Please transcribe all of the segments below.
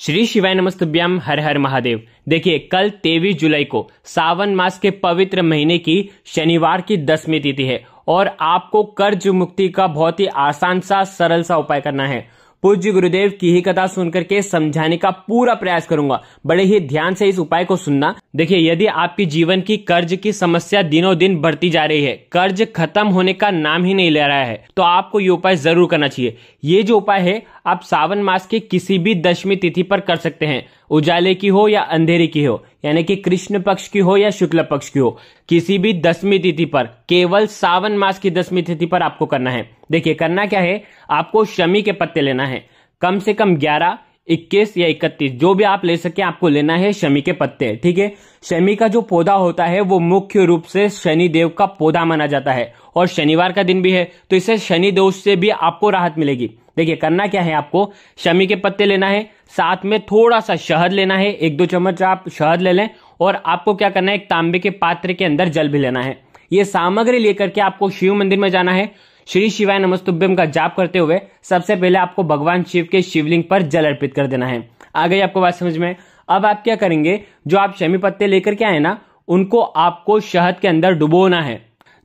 श्री शिवाय नमस्तभ्याम हर हर महादेव देखिए कल तेईस जुलाई को सावन मास के पवित्र महीने की शनिवार की दसवीं तिथि है और आपको कर्ज मुक्ति का बहुत ही आसान सा सरल सा उपाय करना है पूज्य गुरुदेव की ही कथा सुनकर के समझाने का पूरा प्रयास करूंगा बड़े ही ध्यान से इस उपाय को सुनना देखिए यदि आपके जीवन की कर्ज की समस्या दिनों दिन बढ़ती जा रही है कर्ज खत्म होने का नाम ही नहीं ले रहा है तो आपको ये उपाय जरूर करना चाहिए ये जो उपाय है आप सावन मास के किसी भी दशमी तिथि पर कर सकते हैं उजाले की हो या अंधेरे की हो यानी कि कृष्ण पक्ष की हो या शुक्ल पक्ष की हो किसी भी दसवीं तिथि पर केवल सावन मास की दसवीं तिथि पर आपको करना है देखिए करना क्या है आपको शमी के पत्ते लेना है कम से कम ग्यारह इक्कीस या इकतीस जो भी आप ले सके आपको लेना है शमी के पत्ते ठीक है शमी का जो पौधा होता है वो मुख्य रूप से शनि देव का पौधा माना जाता है और शनिवार का दिन भी है तो इसे शनि दोष से भी आपको राहत मिलेगी देखिए करना क्या है आपको शमी के पत्ते लेना है साथ में थोड़ा सा शहद लेना है एक दो चम्मच आप शहद ले लें और आपको क्या करना है एक तांबे के पात्र के अंदर जल भी लेना है ये सामग्री लेकर के आपको शिव मंदिर में जाना है श्री शिवाय नमस्तुभ्यम का जाप करते हुए सबसे पहले आपको भगवान शिव के शिवलिंग पर जल अर्पित कर देना है आ गई आपको बात समझ में अब आप क्या करेंगे जो आप शमी पत्ते लेकर के आए ना उनको आपको शहद के अंदर डुबोना है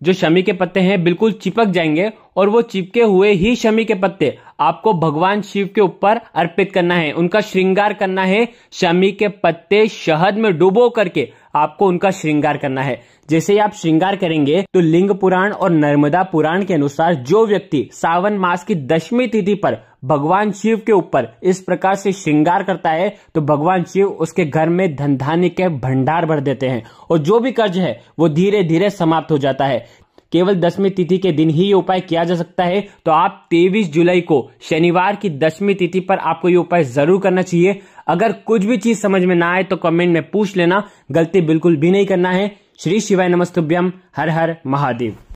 जो शमी के पत्ते हैं बिल्कुल चिपक जाएंगे और वो चिपके हुए ही शमी के पत्ते आपको भगवान शिव के ऊपर अर्पित करना है उनका श्रृंगार करना है शमी के पत्ते शहद में डुबो करके आपको उनका श्रृंगार करना है जैसे ही आप श्रृंगार करेंगे तो लिंग पुराण और नर्मदा पुराण के अनुसार जो व्यक्ति सावन मास की दशमी तिथि पर भगवान शिव के ऊपर इस प्रकार से श्रृंगार करता है तो भगवान शिव उसके घर में धन धान्य के भंडार भर देते हैं और जो भी कर्ज है वो धीरे धीरे समाप्त हो जाता है केवल दसवीं तिथि के दिन ही ये उपाय किया जा सकता है तो आप 23 जुलाई को शनिवार की दसवीं तिथि पर आपको ये उपाय जरूर करना चाहिए अगर कुछ भी चीज समझ में ना आए तो कमेंट में पूछ लेना गलती बिल्कुल भी नहीं करना है श्री शिवाय नमस्तुभ्यम हर हर महादेव